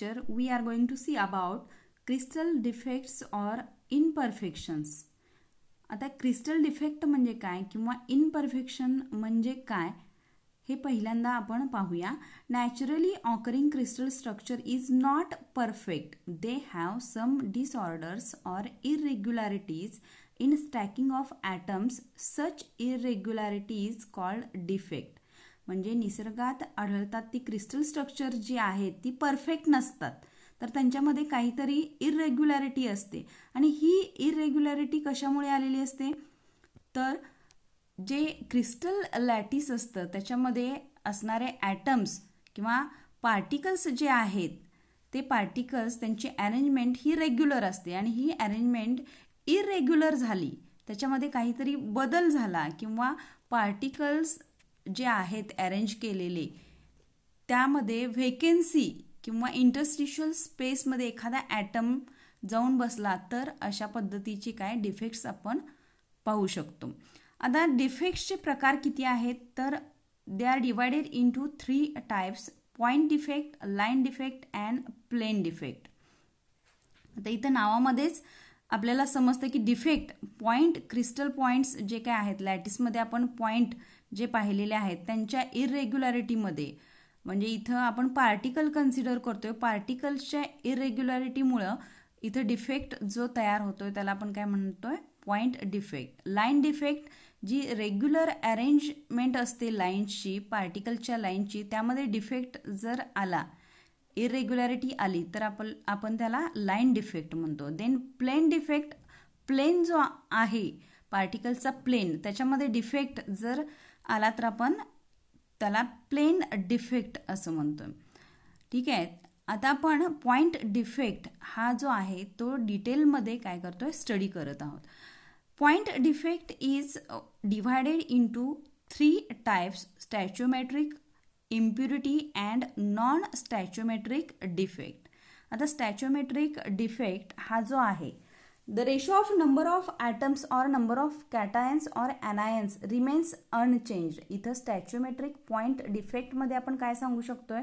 lecture we are going to see about crystal defects or imperfections आता crystal defect म्हणजे काय किंवा imperfection म्हणजे काय हे पहिल्यांदा आपण पाहूया naturally occurring crystal structure is not perfect they have some disorders or irregularities in stacking of atoms such irregularities called defect म्हणजे निसर्गात आढळतात ती क्रिस्टल स्ट्रक्चर जी आहेत ती परफेक्ट नसतात तर त्यांच्यामध्ये काहीतरी इरेग्युलॅरिटी असते आणि ही इरेग्युलॅरिटी कशामुळे आलेली असते तर जे क्रिस्टल लॅटिस असतं त्याच्यामध्ये असणारे ॲटम्स किंवा पार्टिकल्स जे आहेत ते पार्टिकल्स त्यांची अरेंजमेंट ही रेग्युलर असते आणि ही अरेंजमेंट इरेग्युलर झाली त्याच्यामध्ये काहीतरी बदल झाला किंवा पार्टिकल्स जे आहेत अरेंज केलेले त्यामध्ये व्हेकेन्सी किंवा इंटरस्टिशियल स्पेसमध्ये एखादा ॲटम जाऊन बसला तर अशा पद्धतीची काय डिफेक्ट्स आपण पाहू शकतो आता डिफेक्ट्सचे प्रकार किती आहेत तर they are divided in to three types point defect line defect and plane defect आता इथं नावामध्येच आपल्याला समजतं की डिफेक्ट पॉइंट क्रिस्टल पॉईंट्स जे काय आहेत लॅटिसमध्ये आपण पॉईंट जे पाहिलेले आहेत त्यांच्या इरेग्युलॅरिटीमध्ये म्हणजे इथं आपण पार्टिकल कन्सिडर करतोय पार्टिकल्सच्या इरेग्युलॅरिटीमुळं इथं डिफेक्ट जो तयार होतोय त्याला आपण काय म्हणतोय पॉईंट डिफेक्ट लाईन डिफेक्ट जी रेग्युलर अरेंजमेंट असते लाईन्सची पार्टिकलच्या लाईनची त्यामध्ये डिफेक्ट जर आला इरेग्युलॅरिटी आली तर आपण आपण त्याला लाईन डिफेक्ट म्हणतो देन प्लेन डिफेक्ट प्लेन जो आहे पार्टिकलचा प्लेन त्याच्यामध्ये डिफेक्ट जर आला तर आपण त्याला प्लेन डिफेक्ट असं म्हणतो ठीक आहे आता आपण पॉइंट डिफेक्ट हा जो आहे तो डिटेलमध्ये काय करतो आहे स्टडी करत आहोत point defect is divided into three types stoichiometric impurity and non stoichiometric defect आता स्टॅच्युमेट्रिक डिफेक्ट हा जो आहे the ratio of number of atoms or number of cations or anions remains unchanged. इथं स्टॅच्युमेट्रिक पॉइंट डिफेक्टमध्ये आपण काय सांगू शकतोय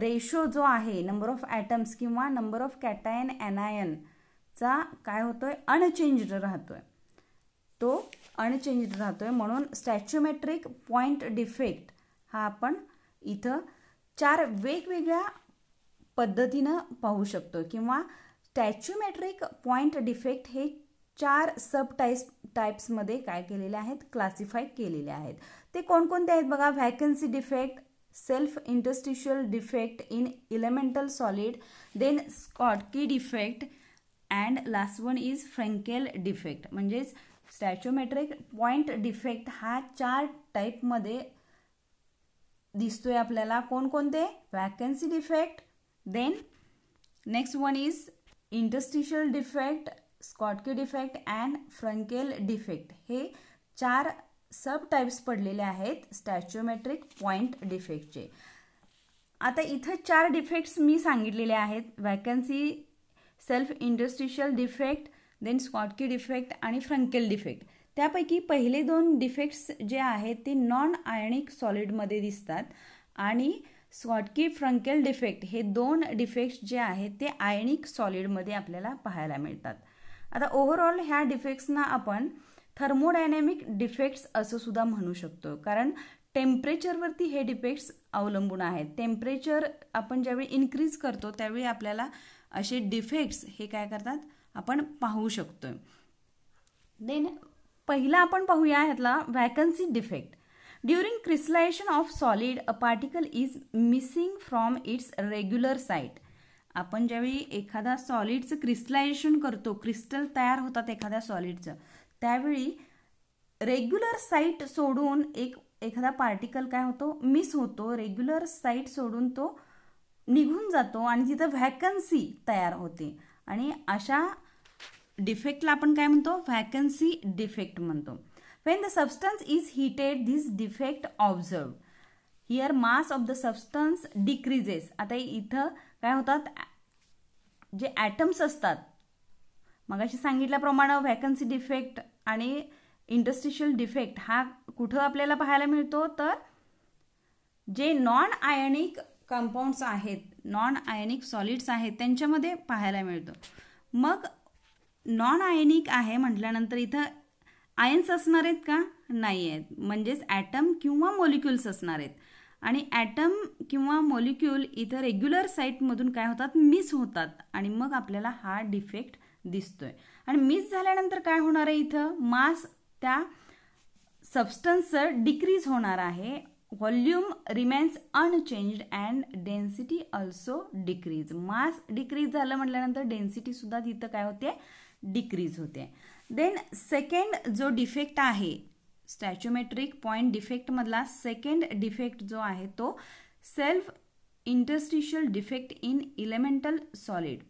रेशो जो आहे नंबर ऑफ ॲटम्स किंवा नंबर ऑफ कॅटायन चा काय होतोय अनचेंज्ड राहतोय तो अनचेंज्ड राहतोय म्हणून स्टॅच्युमेट्रिक पॉइंट डिफेक्ट हा आपण इथं चार वेगवेगळ्या पद्धतीनं पाहू शकतो किंवा स्टॅच्युमेट्रिक पॉइंट डिफेक्ट हे चार सब टाईप टाईप्समध्ये काय केलेले आहेत क्लासिफाय केलेले आहेत ते कोणकोणते आहेत बघा vacancy defect self interstitial defect in elemental solid then Schottky defect and last one is Frenkel defect म्हणजेच स्टॅच्युमेट्रिक पॉइंट डिफेक्ट हा चार टाईपमध्ये दिसतोय आपल्याला कोणकोणते vacancy defect then next one is interstitial defect Schottky defect and Frenkel defect हे चार सब types पडलेले आहेत स्टॅच्युमेट्रिक पॉइंट डिफेक्टचे आता इथं चार डिफेक्ट्स मी सांगितलेले आहेत vacancy self interstitial defect then Schottky defect आणि फ्रंकेल डिफेक्ट त्यापैकी पहिले दोन डिफेक्ट्स जे आहेत ते नॉन आयनिक सॉलिडमध्ये दिसतात आणि स्वॉटकी फ्रंकेल डिफेक्ट हे दोन डिफेक्ट जे आहेत ते आयनिक सॉलिडमध्ये आपल्याला पाहायला मिळतात आता ओव्हरऑल ह्या डिफेक्ट्सना आपण थर्मोडायनॅमिक डिफेक्ट्स असं सुद्धा म्हणू शकतो कारण टेम्परेचरवरती हे डिफेक्ट्स अवलंबून आहेत टेम्परेचर आपण ज्यावेळी इन्क्रीज करतो त्यावेळी आपल्याला असे डिफेक्ट्स हे काय करतात आपण पाहू शकतो देन पहिला आपण पाहूया ह्यातला vacancy defect During crystallization of solid a particle is missing from its regular site. आपण ज्यावेळी एखादा सॉलिडचं क्रिस्टलायझेशन करतो क्रिस्टल तयार होतात एखाद्या सॉलिडचं त्यावेळी रेग्युलर साईट सोडून एक एखादा पार्टिकल काय होतो मिस होतो रेग्युलर साईट सोडून तो निघून जातो आणि तिथं व्हॅकन्सी तयार होते आणि अशा डिफेक्टला आपण काय म्हणतो व्हॅकन्सी डिफेक्ट म्हणतो When the substance is heated, this defect observed. Here mass of the substance decreases आता इथं काय होतात जे ॲटम्स असतात मगाशी सांगितल्याप्रमाणे व्हॅकन्सी डिफेक्ट आणि इंडस्ट्रिशियल डिफेक्ट हा कुठं आपल्याला पाहायला मिळतो तर जे नॉन आयनिक कंपाऊंड्स आहेत नॉन आयनिक सॉलिड्स आहेत त्यांच्यामध्ये पाहायला मिळतो मग नॉन आयनिक आहे म्हटल्यानंतर इथं आयन्स असणार आहेत का नाही आहेत म्हणजेच ॲटम किंवा मॉलिक्युल्स असणार आहेत आणि ॲटम किंवा मॉलिक्यूल इथं रेग्युलर साईटमधून काय होतात मिस होतात आणि मग आपल्याला हा डिफेक्ट दिसतोय आणि मिस झाल्यानंतर काय होणार आहे इथं मास त्या सबस्टन्सचं डिक्रीज होणार आहे volume remains unchanged and density also decrease mass decrease झालं म्हटल्यानंतर डेन्सिटीसुद्धा तिथं काय होते डिक्रीज होते देन सेकंड जो डिफेक्ट आहे स्टॅच्युमेट्रिक पॉईंट डिफेक्टमधला सेकंड डिफेक्ट जो आहे तो self interstitial defect in elemental solid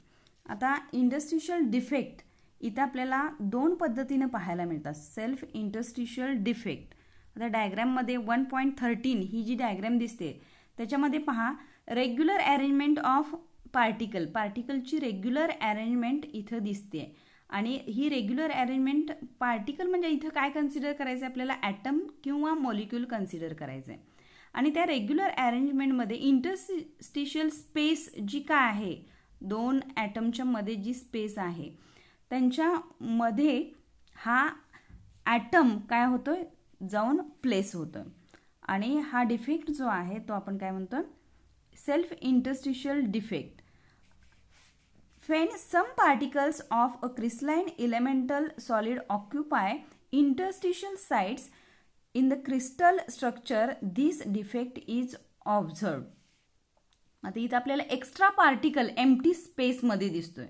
आता इंडस्ट्रिशियल डिफेक्ट इथं आपल्याला दोन पद्धतीनं पाहायला मिळतात सेल्फ इंडस्ट्रिशियल डिफेक्ट आता डायग्रॅममध्ये वन पॉईंट थर्टीन ही जी डायग्रॅम दिसते त्याच्यामध्ये पहा रेग्युलर अरेंजमेंट ऑफ पार्टिकल पार्टिकलची रेग्युलर अरेंजमेंट इथं दिसते आणि ही रेग्युलर अरेंजमेंट पार्टिकल म्हणजे इथं काय कन्सिडर करायचं आहे आपल्याला ॲटम किंवा मॉलिक्युल कन्सिडर करायचं आहे आणि त्या रेग्युलर अरेंजमेंटमध्ये इंटरस्टिशियल स्पेस जी काय आहे दोन ॲटमच्या मध्ये जी स्पेस आहे त्यांच्यामध्ये हा ॲटम काय होतो जाऊन प्लेस होतो आणि हा डिफेक्ट जो आहे तो आपण काय म्हणतो self interstitial defect When some particles of a crystalline elemental solid occupy interstitial sites in the crystal structure, this defect is observed. आता इथं आपल्याला एक्स्ट्रा पार्टिकल एम्प्टी स्पेसमध्ये दिसतोय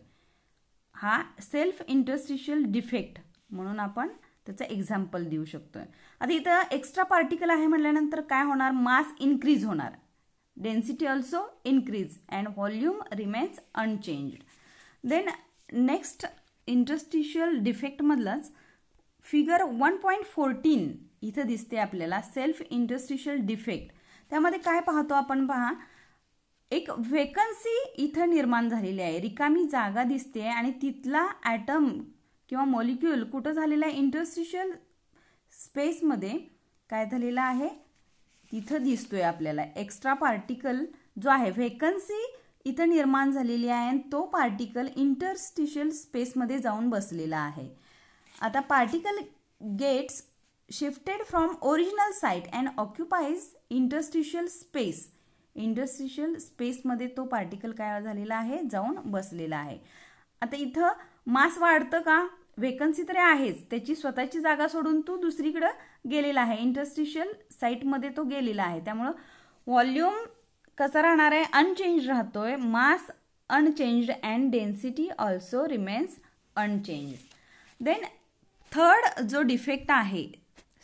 हा सेल्फ इंटरस्टिशियल डिफेक्ट म्हणून आपण त्याचं एक्झाम्पल देऊ शकतोय आता इथं एक्स्ट्रा पार्टिकल आहे म्हटल्यानंतर काय होणार मास इन्क्रीज होणार density also increase and volume remains unchanged then next interstitial डिफेक्टमधलंच फिगर वन पॉईंट फोर्टीन इथं दिसते आपल्याला सेल्फ इंडस्ट्रिशियल डिफेक्ट त्यामध्ये काय पाहतो आपण पहा एक वेकन्सी इथं निर्माण झालेली आहे रिकामी जागा दिसते आणि तिथला ॲटम किंवा मॉलिक्युल कुठं झालेला आहे इंडस्ट्रिशियल स्पेसमध्ये काय झालेला आहे तिथं दिसतोय आपल्याला एक्स्ट्रा पार्टिकल जो आहे व्हेकन्सी इथं निर्माण झालेली आहे आणि तो पार्टिकल इंटरस्टिशियल स्पेसमध्ये जाऊन बसलेला आहे आता particle gets shifted from original site and occupies interstitial space interstitial स्पेसमध्ये तो पार्टिकल काय झालेला आहे जाऊन बसलेला आहे आता इथं मास वाढतं का वेकन्सी तरी आहेच त्याची स्वतःची जागा सोडून तो दुसरीकडं गेलेला आहे इंडस्ट्रिशियल साईटमध्ये तो गेलेला आहे त्यामुळं व्हॉल्युम कसा राहणार आहे अनचेंज राहतोय mass unchange and density also remains unchange then third जो डिफेक्ट आहे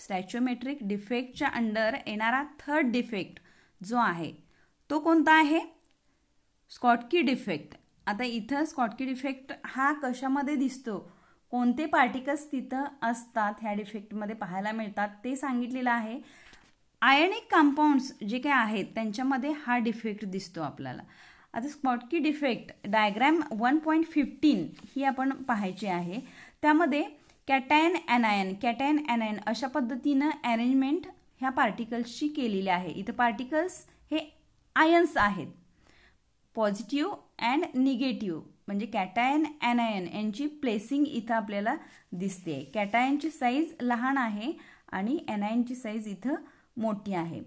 स्टॅच्युमेट्रिक डिफेक्टच्या अंडर येणारा थर्ड डिफेक्ट जो आहे तो कोणता आहे स्कॉटकी डिफेक्ट आता इथं स्कॉटकी डिफेक्ट हा कशामध्ये दिसतो कोणते पार्टिकल्स तिथं असतात ह्या डिफेक्टमध्ये पाहायला मिळतात ते सांगितलेलं आहे आयनिक कंपाऊंड्स जे काय आहेत त्यांच्यामध्ये हा डिफेक्ट दिसतो आपल्याला आता Schottky defect diagram one point fifteen ही आपण पाहायची आहे त्यामध्ये कॅटायन ॲनायन कॅटायन ॲनायन अशा पद्धतीनं अरेंजमेंट ह्या पार्टिकल्सची केलेली आहे इथं पार्टिकल्स हे आयन्स आहेत पॉझिटिव्ह अँड निगेटिव्ह म्हणजे कॅटायन ॲनायन यांची प्लेसिंग इथं आपल्याला दिसते कॅटायनची साईज लहान आहे आणि ॲनायनची साईज इथं मोठी आहे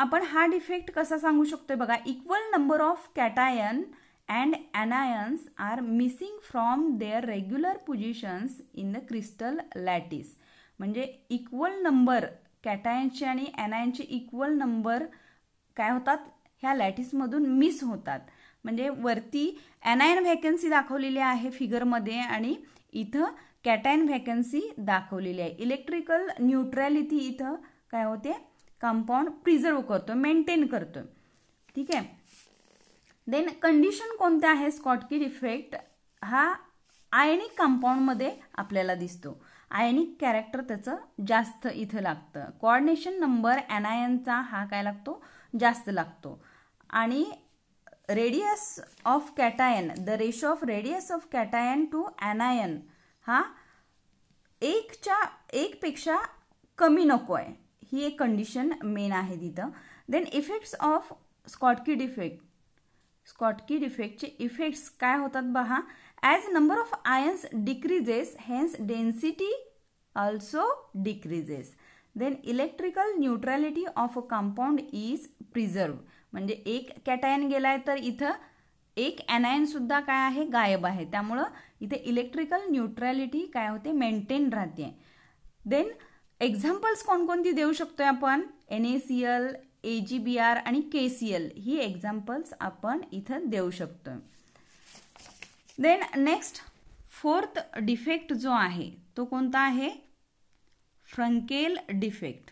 आपण हा डिफेक्ट कसा सांगू शकतोय बघा equal number of cation and anions are missing from their regular positions in the crystal lattice म्हणजे इक्वल नंबर कॅटायनचे आणि ॲनायनचे इक्वल नंबर काय होतात ह्या लॅटिसमधून मिस होतात म्हणजे वरती ॲनायन व्हॅकन्सी दाखवलेली आहे फिगरमध्ये आणि इथं कॅटायन व्हॅकन्सी दाखवलेली आहे इलेक्ट्रिकल न्यूट्रॅलिटी इथं काय होते कंपाऊंड प्रिझर्व करतो मेंटेन करतो ठीक आहे देन कंडिशन कोणत्या आहे स्कॉटकी इफेक्ट हा आयनिक कंपाऊंडमध्ये आपल्याला दिसतो आयनिक कॅरेक्टर त्याचं जास्त इथं लागतं कॉर्डिनेशन नंबर ॲनायनचा हा काय लागतो जास्त लागतो आणि radius of cation the ratio of radius of cation to anion हा एकच्या एकपेक्षा कमी नको आहे ही एक कंडिशन मेन आहे तिथं then effects of Schottky defect Schottky डिफेक्टचे इफेक्ट्स काय होतात बहा as number of ions decreases hence density also decreases then electrical neutrality of a compound is preserve म्हणजे एक कॅटायन गेलाय तर इथं एक सुद्धा काय आहे गायब आहे त्यामुळं इथे इलेक्ट्रिकल न्यूट्रॅलिटी काय होते मेंटेन राहते देन एक्झाम्पल्स कोणकोणती देऊ शकतोय आपण N A C L A G B R आणि के सी एल ही एक्झाम्पल्स आपण इथं देऊ शकतोय देन नेक्स्ट फोर्थ डिफेक्ट जो आहे तो कोणता आहे फ्रंकेल डिफेक्ट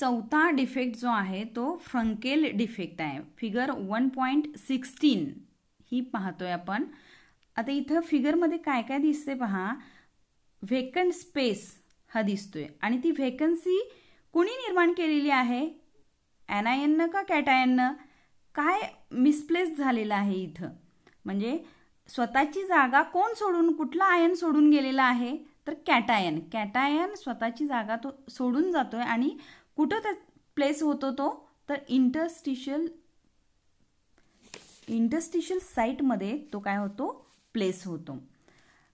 चौथा डिफेक्ट जो आहे तो फ्रंकेल डिफेक्ट आहे फिगर वन पॉईंट सिक्स्टीन ही पाहतोय आपण आता इथं फिगरमध्ये काय काय दिसते पहा व्हेकंट स्पेस हा दिसतोय आणि ती व्हेकन्सी कुणी निर्माण केलेली आहे ॲनायननं का कॅटायननं काय मिसप्लेस झालेलं आहे इथं म्हणजे स्वतःची जागा कोण सोडून कुठला आयन सोडून गेलेला आहे तर कॅटायन कॅटायन स्वतःची जागा तो सोडून जातोय आणि कुठं त्या प्लेस होतो तो तर इंटरस्टिशियल इंटरस्टिशियल साईटमध्ये तो काय होतो प्लेस होतो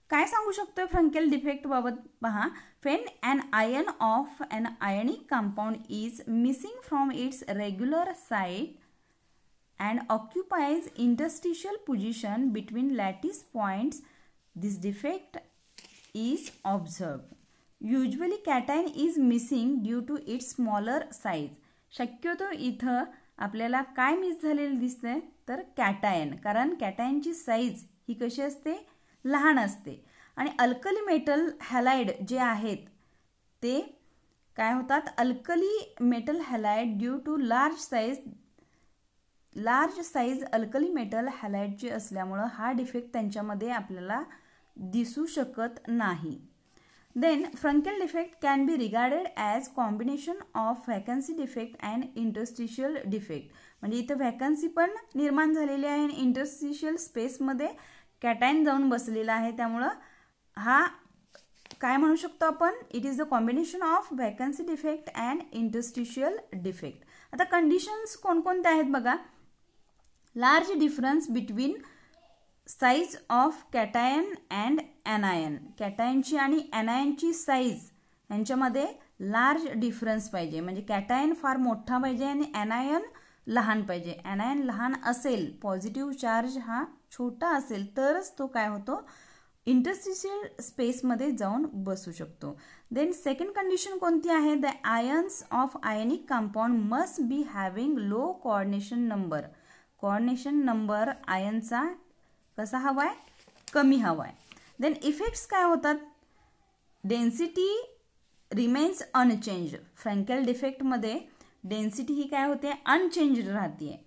काय सांगू शकतोय फ्रंकेल डिफेक्ट बाबत पहा when an ion of an ionic compound is missing from its regular site and occupies interstitial position between lattice points this defect is observe usually cation is missing due to its smaller size शक्यतो इथं आपल्याला काय miss झालेलं दिसतंय तर cation कारण कॅटायनची size ही कशी असते लहान असते आणि अल्कली मेटल हॅलाइड जे आहेत ते काय होतात alkali metal halide due to large size large size alkali metal जे असल्यामुळं हा डिफेक्ट त्यांच्यामध्ये आपल्याला दिसू शकत नाही then Frenkel defect can be regarded as combination of vacancy defect and interstitial defect म्हणजे इथं व्हॅकन्सी पण निर्माण झालेली आहे आणि इंटरस्टिशियल स्पेसमध्ये कॅटायन जाऊन बसलेला आहे त्यामुळं हा काय म्हणू शकतो आपण it is the combination of vacancy defect and interstitial defect आता कंडिशन्स कोणकोणत्या आहेत बघा large difference between size of cation and anion कॅटायनची आणि ॲनायनची साईज यांच्यामध्ये लार्ज डिफरन्स पाहिजे म्हणजे कॅटायन फार मोठा पाहिजे आणि ॲनायन लहान पाहिजे ॲनायन लहान असेल पॉझिटिव्ह चार्ज हा छोटा असेल तरच तो काय होतो इंटरस्टिशियल स्पेसमध्ये जाऊन बसू शकतो देन सेकंड कंडिशन कोणती आहे the ions of ionic compound must be having low coordination number coordination number आयनचा कसा हवा आहे कमी हवा आहे देन इफेक्ट्स काय होतात डेन्सिटी रिमेन्स अनचेंज फ्रँकेल डिफेक्टमध्ये डेन्सिटी ही काय होते अनचेंज राहते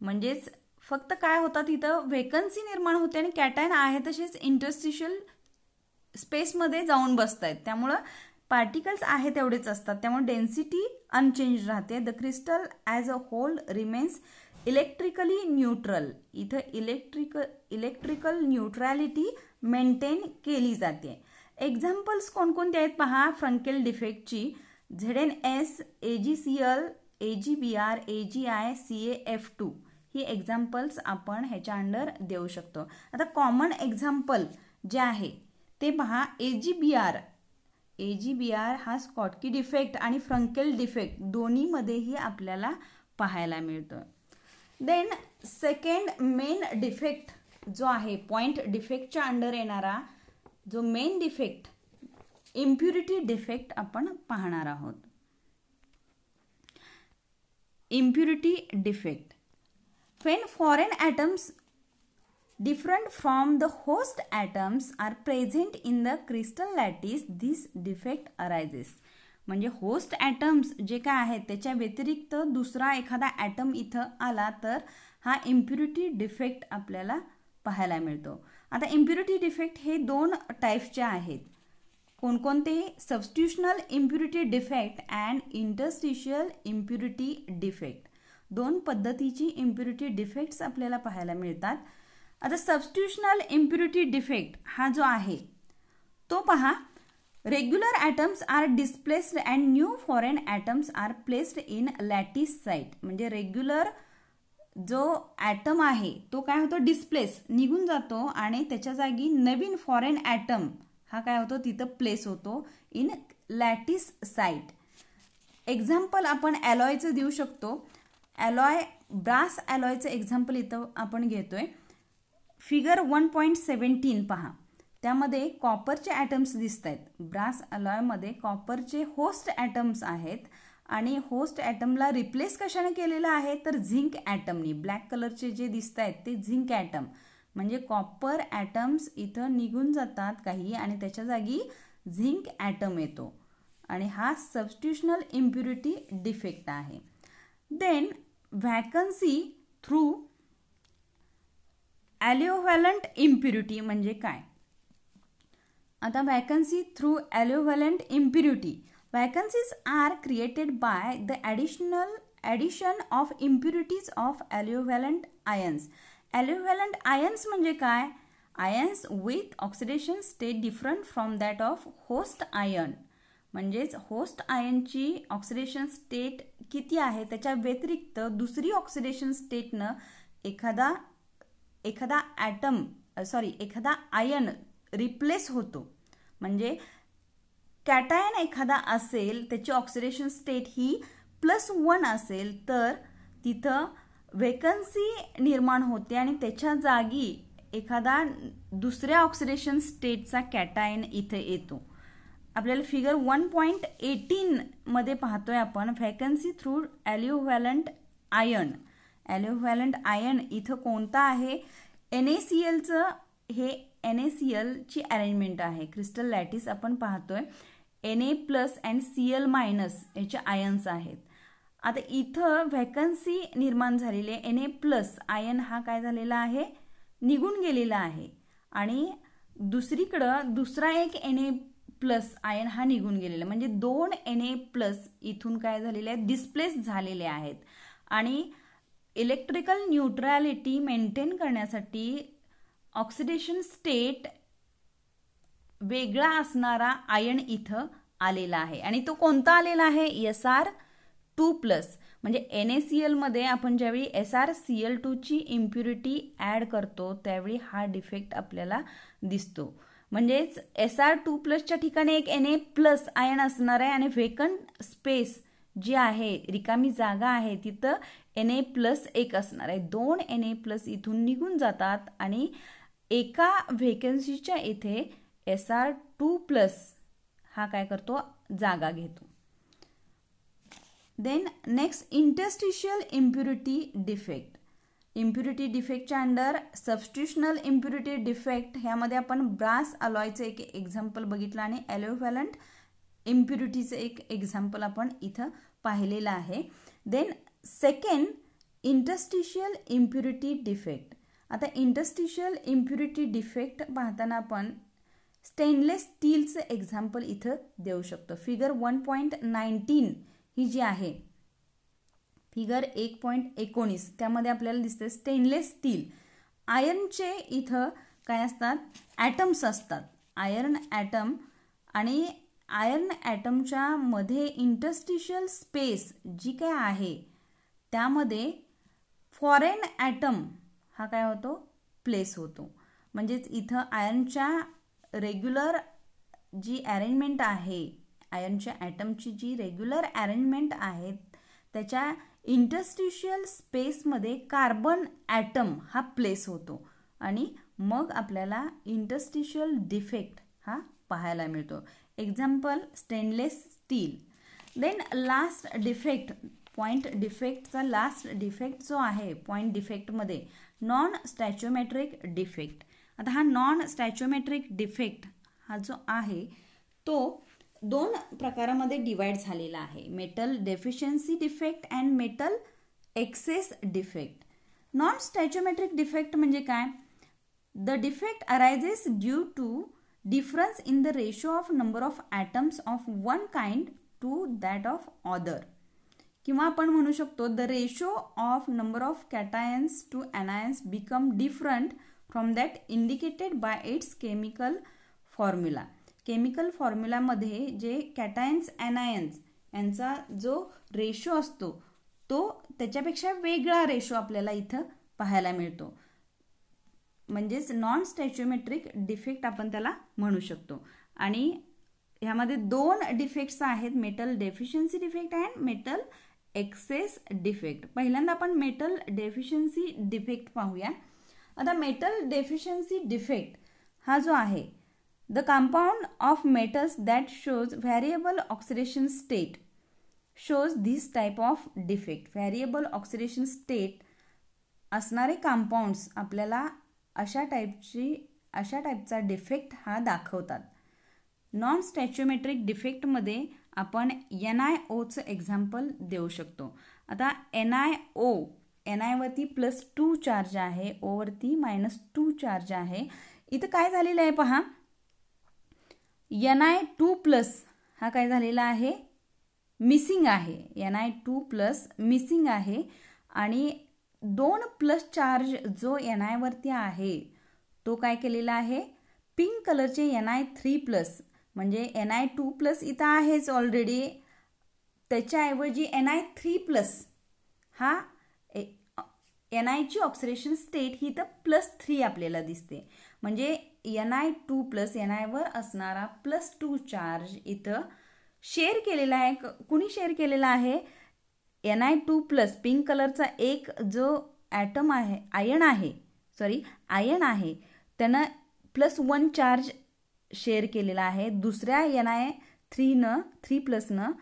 म्हणजेच फक्त काय होतात इथं वेकन्सी निर्माण होते आणि कॅटायन आहे तसेच इंटरस्टिशियल स्पेसमध्ये जाऊन बसत आहेत त्यामुळं पार्टिकल्स आहे तेवढेच असतात त्यामुळे डेन्सिटी अनचेंज राहते the crystal as a whole remains electrically neutral इथं इलेक्ट्रिक इलेक्ट्रिकल न्यूट्रॅलिटी मेंटेन केली जाते एक्झाम्पल्स कोणकोणते आहेत पहा फ्रंकेल डिफेक्टची Z N S A G C L A G B R A G I C A F two ही examples आपण ह्याच्या अंडर देऊ शकतो आता कॉमन एक्झाम्पल जे आहे ते पहा A G B R A G B R हा स्कॉटकी डिफेक्ट आणि फ्रंकेल डिफेक्ट दोन्हीमध्येही आपल्याला पाहायला मिळतो देन सेकंड मेन डिफेक्ट जो आहे पॉइंट डिफेक्टच्या अंडर येणारा जो मेन डिफेक्ट इम्प्युरिटी डिफेक्ट आपण पाहणार आहोत impurity defect When foreign atoms different from the host atoms are present in the crystal lattice, this defect arises. म्हणजे होस्ट ॲटम्स जे काय आहेत त्याच्या व्यतिरिक्त दुसरा एखादा ॲटम इथं आला तर हा इम्प्युरिटी डिफेक्ट आपल्याला पाहायला मिळतो आता इम्प्युरिटी डिफेक्ट हे दोन टाईपचे आहेत कोणकोणते substitutional impurity defect and interstitial impurity defect दोन पद्धतीची इम्प्युरिटी डिफेक्ट्स आपल्याला पाहायला मिळतात आता सबस्टिट्युशनल इम्प्युरिटी डिफेक्ट हा जो आहे तो पहा regular atoms are displaced and new foreign atoms are placed in lattice site म्हणजे रेग्युलर जो ॲटम आहे तो काय होतो डिस्प्लेस निघून जातो आणि त्याच्या जागी नवीन फॉरेन ॲटम हा काय होतो तिथं प्लेस होतो इन लॅटिस साईट एक्झाम्पल आपण ॲलॉयचं देऊ शकतो ॲलॉय ब्रास ॲलॉयचं एक्झाम्पल इथं आपण घेतोय फिगर वन पॉईंट सेवन्टीन पहा त्यामध्ये कॉपरचे ॲटम्स दिसत आहेत ब्रास अलॉयमध्ये कॉपरचे होस्ट ॲटम्स आहेत आणि होस्ट ॲटमला रिप्लेस कशाने केलेलं आहे तर झिंक ॲटमनी ब्लॅक कलरचे जे दिसत आहेत ते झिंक ॲटम म्हणजे कॉपर ॲटम्स इथं निघून जातात काही आणि त्याच्या जागी झिंक ॲटम येतो आणि हा सबस्ट्युशनल इम्प्युरिटी डिफेक्ट आहे then vacancy through aliovalent impurity म्हणजे काय आता vacancy through aliovalent impurity vacancies are created by the additional addition of impurities of aliovalent ions aliovalent ions म्हणजे काय ions with oxidation state different from that of host ion म्हणजेच host आयनची oxidation state किती आहे त्याच्या व्यतिरिक्त दुसरी oxidation स्टेटनं एखादा एखादा ॲटम सॉरी एखादा आयन रिप्लेस होतो म्हणजे कॅटायन एखादा असेल त्याची ऑक्सिडेशन स्टेट ही प्लस वन असेल तर तिथं वेकन्सी निर्माण होते आणि त्याच्या जागी एखादा दुसऱ्या ऑक्सिडेशन स्टेटचा कॅटायन इथे येतो आपल्याला फिगर वन पॉईंट एटीनमध्ये पाहतोय आपण vacancy through aliovalent ion aliovalent ion इथं कोणता आहे एन ए सी एलचं हे एन ए सी एलची अरेंजमेंट आहे क्रिस्टल लॅटिस आपण पाहतोय N A plus and C L minus याचे आयन्स आहेत आता इथं व्हॅकन्सी निर्माण झालेली एन ए प्लस आयन हा काय झालेला आहे निघून गेलेला आहे आणि दुसरीकडं दुसरा एक एन ए प्लस आयन हा निघून गेलेला म्हणजे दोन एन ए प्लस इथून काय झालेले आहेत डिस्प्लेस झालेले आहेत आणि इलेक्ट्रिकल न्यूट्रॅलिटी मेंटेन करण्यासाठी ऑक्सिडेशन स्टेट वेगळा असणारा आयन इथं आलेला आहे आणि तो कोणता आलेला आहे एस आर टू प्लस म्हणजे एन ए सी एलमध्ये आपण ज्यावेळी एस आर सी एल टूची इम्प्युरिटी ॲड करतो त्यावेळी हा डिफेक्ट आपल्याला दिसतो म्हणजेच एस आर टू प्लसच्या ठिकाणी एक एन ए प्लस आयन असणार आहे आणि व्हेकंट स्पेस जी आहे रिकामी जागा आहे तिथं एन ए प्लस एक असणार आहे दोन एन ए प्लस इथून निघून जातात आणि एका व्हेकन्सीच्या इथे एस आर टू प्लस हा काय करतो जागा घेतो then next interstitial impurity defect impurity डिफेक्टच्या अंडर सबस्टिट्युशनल इम्प्युरिटी डिफेक्ट ह्यामध्ये आपण ब्रास अलॉयचं एक एक्झाम्पल बघितलं आणि ॲलोव्हॅलंट इम्प्युरिटीचं एक एक्झाम्पल आपण इथं पाहिलेलं आहे then second interstitial impurity defect आता इंटस्टिशियल इम्प्युरिटी डिफेक्ट पाहताना आपण स्टेनलेस स्टीलचं एक्झाम्पल इथं देऊ शकतो फिगर वन पॉईंट नाईन्टीन ही जी आहे फिगर एक पॉईंट एकोणीस त्यामध्ये आपल्याला दिसते स्टेनलेस स्टील आयर्नचे इथं काय असतात ॲटम्स असतात आयर्न ॲटम आणि आयर्न ॲटमच्या मध्ये इंटस्टिशियल स्पेस जी काय आहे त्यामध्ये फॉरेन ॲटम हा काय होतो प्लेस होतो म्हणजेच इथं आयर्नच्या रेग्युलर जी अरेंजमेंट आहे आयर्नच्या ॲटमची जी रेग्युलर अरेंजमेंट आहे त्याच्या इंटस्ट्युशियल स्पेसमध्ये कार्बन ॲटम हा प्लेस होतो आणि मग आपल्याला इंटस्टिशियल डिफेक्ट हा पाहायला मिळतो example stainless steel then last defect point डिफेक्टचा लास्ट डिफेक्ट जो आहे पॉइंट डिफेक्टमध्ये नॉन स्टॅच्युमेट्रिक डिफेक्ट आता हा नॉन स्टॅच्युमेट्रिक डिफेक्ट हा जो आहे तो दोन प्रकारामध्ये डिवाइड झालेला आहे metal deficiency defect and metal excess defect non stoichiometric defect म्हणजे काय the defect arises due to difference in the ratio of number of atoms of one kind to that of other किंवा आपण म्हणू शकतो the ratio of number of cations to anions become different from that indicated by its chemical formula chemical फॉर्म्युलामध्ये जे cations अनायन्स यांचा जो ratio असतो तो त्याच्यापेक्षा वेगळा रेशो आपल्याला इथं पाहायला मिळतो म्हणजेच नॉन स्टॅच्युमेट्रिक डिफेक्ट आपण त्याला म्हणू शकतो आणि ह्यामध्ये दोन डिफेक्ट्स आहेत metal deficiency defect and metal excess defect पहिल्यांदा आपण मेटल डेफिशियन्सी डिफेक्ट पाहूया आता मेटल डेफिशियन्सी डिफेक्ट हा जो आहे the compound of metals that shows variable oxidation state shows this type of defect variable oxidation state असणारे compounds आपल्याला अशा टाईपची अशा टाईपचा डिफेक्ट हा दाखवतात नॉन स्टॅच्युमेट्रिक डिफेक्टमध्ये आपण एन आय ओचं एक्झाम्पल देऊ शकतो आता एन आय ओ एन आयवरती प्लस टू चार्ज आहे ओवरती मायनस टू चार्ज आहे इथं काय झालेलं आहे पहा एन आय टू प्लस हा काय झालेला आहे मिसिंग आहे N I two plus missing आहे आणि दोन प्लस चार्ज जो एन आयवरती आहे तो काय केलेला आहे पिंक कलरचे एन आय थ्री प्लस म्हणजे एन आय टू प्लस इथं आहेच ऑलरेडी त्याच्याऐवजी एन आय थ्री प्लस हा एन आयची ऑक्सिडेशन स्टेट ही तर प्लस थ्री आपल्याला दिसते म्हणजे N I two plus N आयवर असणारा प्लस टू चार्ज इथं शेअर केलेला आहे कुणी शेअर केलेला आहे N I two plus pink कलरचा एक जो ॲटम आहे आयन आहे सॉरी आयन आहे त्यानं प्लस वन चार्ज शेअर केलेला आहे दुसऱ्या एन आय थ्रीनं थ्री प्लसनं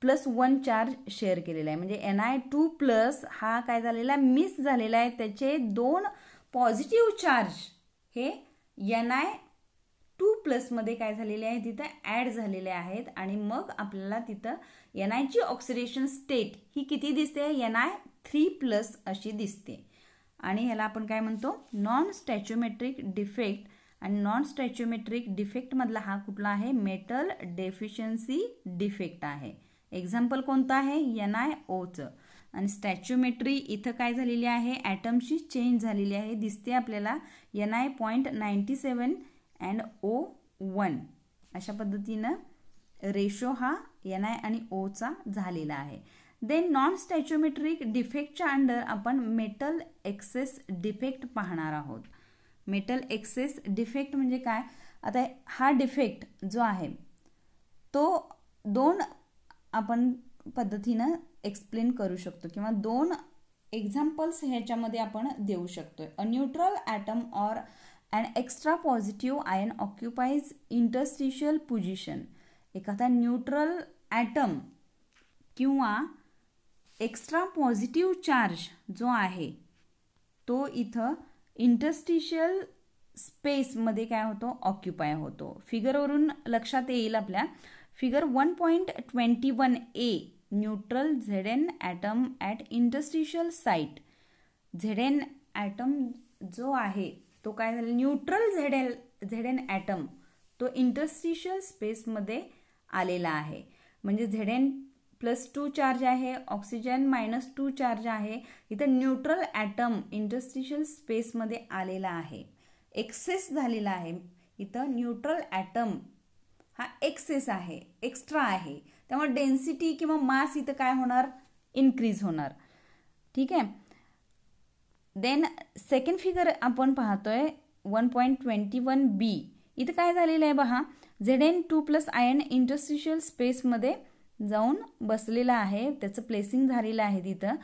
प्लस वन चार्ज शेअर केलेला आहे म्हणजे एन आय टू प्लस हा काय झालेला आहे मिस झालेला आहे त्याचे दोन पॉझिटिव्ह चार्ज हे एन आय टू प्लसमध्ये काय झालेले आहे तिथं ॲड झालेले आहेत आणि मग आपल्याला तिथं एन आयची ऑक्सिडेशन स्टेट ही किती दिसते एन आय थ्री प्लस अशी दिसते आणि ह्याला आपण काय म्हणतो नॉन स्टॅच्युमेट्रिक डिफेक्ट आणि नॉन स्टॅच्युमेट्रिक डिफेक्टमधला हा कुठला आहे मेटल डेफिशियन्सी डिफेक्ट आहे एक्झाम्पल कोणतं आहे एन आय ओचं आणि स्टॅच्युमेट्री इथं काय झालेली आहे ॲटमची चेंज झालेली आहे दिसते आपल्याला N I point ninety seven and O one अशा पद्धतीनं रेशो हा एन आय आणि ओचा झालेला आहे देन नॉन स्टॅच्युमेट्रिक डिफेक्टच्या अंडर आपण मेटल एक्सेस डिफेक्ट पाहणार आहोत मेटल एक्सेस डिफेक्ट म्हणजे काय आता हा डिफेक्ट जो आहे तो दोन आपण पद्धतीनं एक्सप्लेन करू शकतो किंवा दोन एक्झाम्पल्स ह्याच्यामध्ये आपण देऊ शकतो a neutral atom or and extra positive ion occupies interstitial position एखादा न्यूट्रल ॲटम किंवा एक्स्ट्रा पॉझिटिव्ह चार्ज जो आहे तो इथं इंटरस्टिशियल स्पेसमध्ये काय होतो ऑक्युपाय होतो फिगरवरून लक्षात येईल आपल्या figure one point twenty one A neutral Z N atom at interstitial site Z N atom जो आहे तो काय झाला neutral Z L Z N atom तो इंडस्ट्रीशियल स्पेसमध्ये आलेला आहे म्हणजे Z N plus two charge आहे ऑक्सिजन मायनस टू चार्ज आहे इथं न्यूट्रल ॲटम इंडस्ट्रीशियल स्पेसमध्ये आलेला आहे एक्सेस झालेला आहे इथं न्यूट्रल ॲटम हा एक्सेस आहे एक्स्ट्रा आहे त्यामुळे डेन्सिटी किंवा मास इथं काय होणार इन्क्रीज होणार ठीक आहे देन सेकंड फिगर आपण पाहतोय one point twenty one B इथं काय झालेलं आहे बहा Z N two plus ion interstitial स्पेसमध्ये जाऊन बसलेला आहे त्याचं प्लेसिंग झालेलं आहे तिथं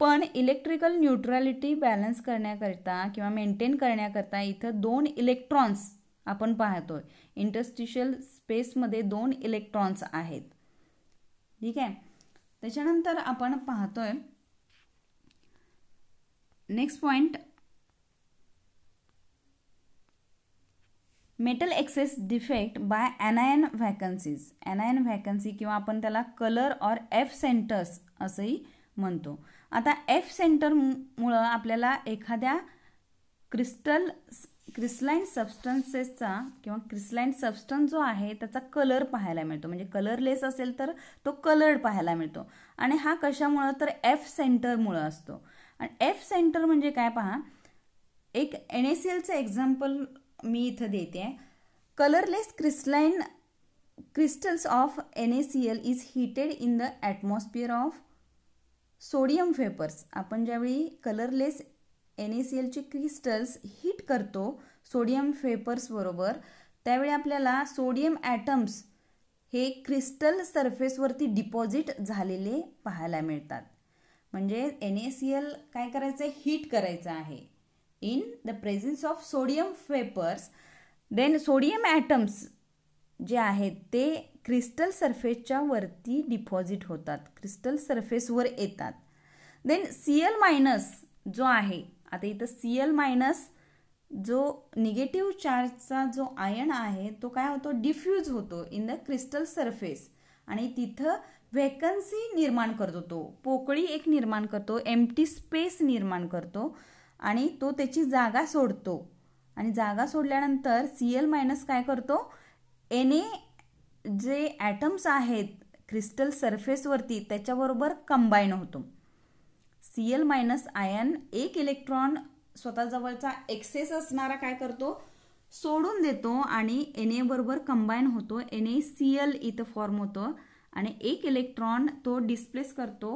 पण इलेक्ट्रिकल न्यूट्रॅलिटी बॅलन्स करण्याकरता किंवा मेंटेन करण्याकरता इथं दोन इलेक्ट्रॉन्स आपण पाहतोय इंटरस्टिशियल स्पेसमध्ये दोन इलेक्ट्रॉन्स आहेत ठीक आहे त्याच्यानंतर आपण पाहतोय next point metal excess defect by anion vacancies anion vacancy किंवा आपण त्याला कलर और एफ सेंटर्स असंही म्हणतो आता एफ सेंटरमुळं आपल्याला एखाद्या क्रिस्टल क्रिस्लाईन सबस्टन्सेसचा किंवा क्रिस्लाईन सबस्टन्स जो आहे त्याचा कलर पाहायला मिळतो म्हणजे कलरलेस असेल तर तो कलर्ड पाहायला मिळतो आणि हा कशामुळं तर एफ सेंटरमुळं असतो आणि एफ सेंटर म्हणजे काय पहा एक एन एस एलचं एक्झाम्पल मी इथं देते आहे colourless crystalline crystals of N A C L is heated in the atmosphere of sodium vapours आपण ज्यावेळी कलरलेस एन ए सी एलचे क्रिस्टल्स हीट करतो सोडियम फेपर्सबरोबर त्यावेळी आपल्याला सोडियम ॲटम्स हे क्रिस्टल सरफेसवरती डिपॉझिट झालेले पाहायला मिळतात म्हणजे एन ए सी एल काय करायचं आहे हीट करायचं आहे in the presence of sodium vapours then sodium atoms जे आहेत ते क्रिस्टल सरफेसच्या वरती डिपॉझिट होतात क्रिस्टल सरफेसवर येतात देन सी एल मायनस जो आहे आता इथं सी एल मायनस जो निगेटिव्ह चार्जचा जो आयन आहे तो काय होतो डिफ्यूज होतो इन द क्रिस्टल सरफेस आणि तिथं व्हॅकन्सी निर्माण करतो तो पोकळी एक निर्माण करतो एम्प्टी स्पेस निर्माण करतो आणि तो त्याची जागा सोडतो आणि जागा सोडल्यानंतर सी एल मायनस काय करतो एन ए जे ॲटम्स आहेत क्रिस्टल सरफेसवरती त्याच्याबरोबर कंबाईन होतो सी एल मायनस आयन एक इलेक्ट्रॉन स्वतःजवळचा एक्सेस असणारा काय करतो सोडून देतो आणि एन ए बरोबर कंबाईन होतो एन ए सी एल इथं फॉर्म होतं आणि एक इलेक्ट्रॉन तो डिस्प्लेस करतो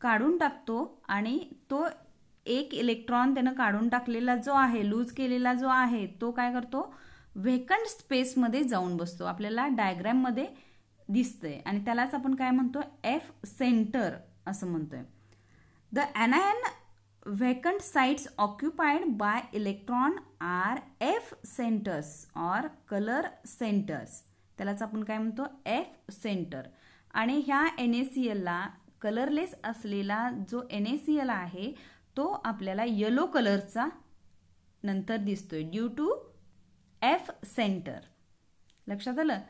काढून टाकतो आणि तो एक इलेक्ट्रॉन त्यानं काढून टाकलेला जो आहे लूज केलेला जो आहे तो काय करतो व्हेकंट स्पेसमध्ये जाऊन बसतो आपल्याला डायग्रॅममध्ये दिसतंय आणि त्यालाच आपण काय म्हणतो एफ सेंटर असं म्हणतोय the anion vacant sites occupied by electron are F centres or colour centres त्यालाच आपण काय म्हणतो एफ सेंटर आणि ह्या एन ए सी एलला कलरलेस असलेला जो एन ए सी एल आहे तो आपल्याला येलो कलरचा नंतर दिसतोय ड्यू टू एफ सेंटर लक्षात आलं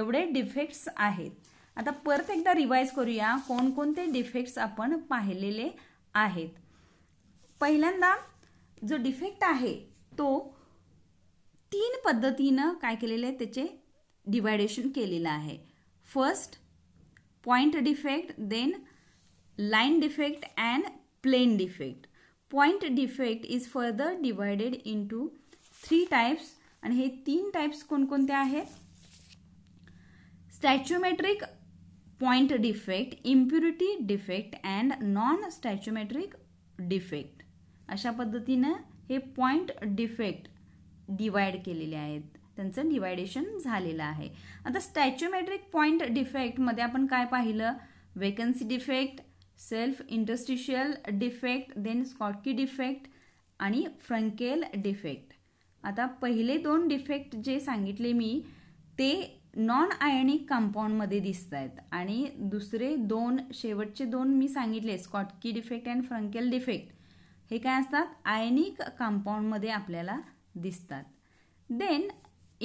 एवढे डिफेक्ट्स आहेत आता परत एकदा रिवाईज करूया कोणकोणते डिफेक्ट्स आपण पाहिलेले आहेत पहिल्यांदा जो डिफेक्ट आहे तो तीन पद्धतीनं काय केलेलं आहे त्याचे डिवायडेशन केलेलं आहे first point defect then line defect and plane defect point defect is further divided into three types आणि हे तीन टाईप्स कोणकोणते आहेत stoichiometric point defect impurity defect and non stoichiometric defect अशा पद्धतीनं हे पॉइंट डिफेक्ट डिवाइड केलेले आहेत त्यांचं डिवायडेशन झालेलं आहे आता स्टॅच्युमेट्रिक पॉईंट डिफेक्टमध्ये आपण काय पाहिलं vacancy defect self interstitial defect then Schottky defect आणि फ्रंकेल डिफेक्ट आता पहिले दोन डिफेक्ट जे सांगितले मी ते नॉन आयनिक कंपाऊंडमध्ये दिसत आहेत आणि दुसरे दोन शेवटचे दोन मी सांगितले Schottky defect and Frenkel defect हे काय असतात आयनिक कंपाऊंडमध्ये आपल्याला दिसतात देन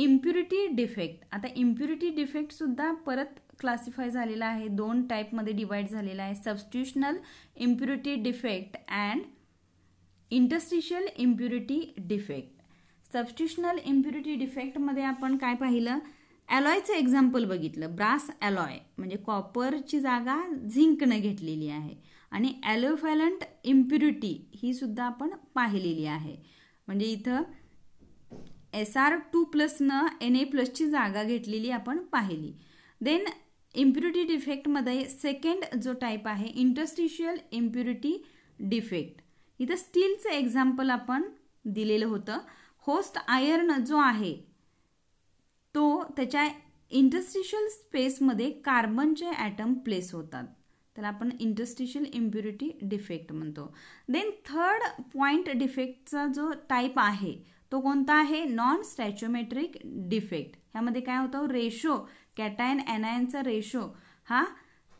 इम्प्युरिटी डिफेक्ट आता इम्प्युरिटी डिफेक्टसुद्धा परत क्लासिफाय झालेला आहे दोन टाईपमध्ये डिवाइड झालेला आहे substitutional impurity defect and interstitial impurity defect substitutional impurity डिफेक्टमध्ये आपण काय पाहिलं ॲलॉयचं एक्झाम्पल बघितलं ब्रास ॲलॉय म्हणजे कॉपरची जागा झिंकनं घेतलेली आहे आणि ॲलोफॅलंट इम्प्युरिटी ही सुद्धा आपण पाहिलेली आहे म्हणजे इथं एस आर टू प्लसनं एन ए प्लसची जागा घेतलेली आपण पाहिली देन इम्प्युरिटी डिफेक्टमध्ये सेकंड जो टाईप आहे इंटरस्टिशियल इम्प्युरिटी डिफेक्ट इथं स्टीलचं एक्झाम्पल आपण दिलेलं होतं होस्ट आयर्न जो आहे तो त्याच्या इंडस्ट्रिशियल स्पेसमध्ये कार्बनचे ॲटम प्लेस होतात त्याला आपण इंडस्ट्रिशियल इम्प्युरिटी डिफेक्ट म्हणतो देन थर्ड पॉईंट डिफेक्टचा जो टाईप आहे तो कोणता आहे नॉन स्टॅच्युमेट्रिक डिफेक्ट ह्यामध्ये काय होतं रेशो कॅटायन ॲनायनचा रेशो हा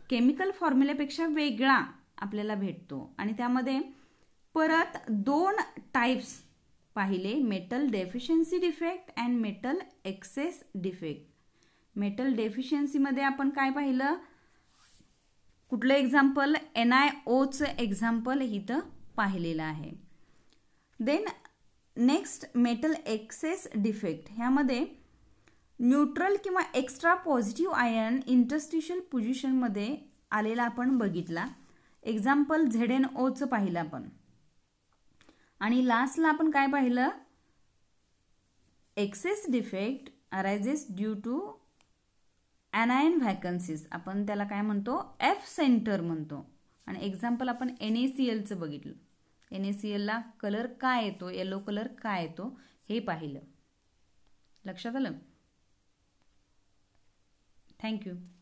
केमिकल फॉर्म्युलेपेक्षा वेगळा आपल्याला भेटतो आणि त्यामध्ये परत दोन टाईप्स पाहिले metal deficiency defect and metal excess defect metal डेफिशियन्सीमध्ये आपण काय पाहिलं कुठलं एक्झाम्पल एन आय ओचं एक्झाम्पल इथं पाहिलेलं आहे then next metal excess defect ह्यामध्ये न्यूट्रल किंवा एक्स्ट्रा पॉझिटिव्ह आयन इंटरस्टिशियल पोझिशनमध्ये आलेला आपण बघितला एक्झाम्पल झेड एन ओचं पाहिलं आपण आणि लास्टला आपण काय पाहिलं excess defect arises due to anion vacancies आपण त्याला काय म्हणतो एफ सेंटर म्हणतो आणि एक्झाम्पल आपण एन ए सी एलचं बघितलं एन ए सी एलला कलर काय येतो येलो कलर काय येतो हे पाहिलं लक्षात आलं थँक्यू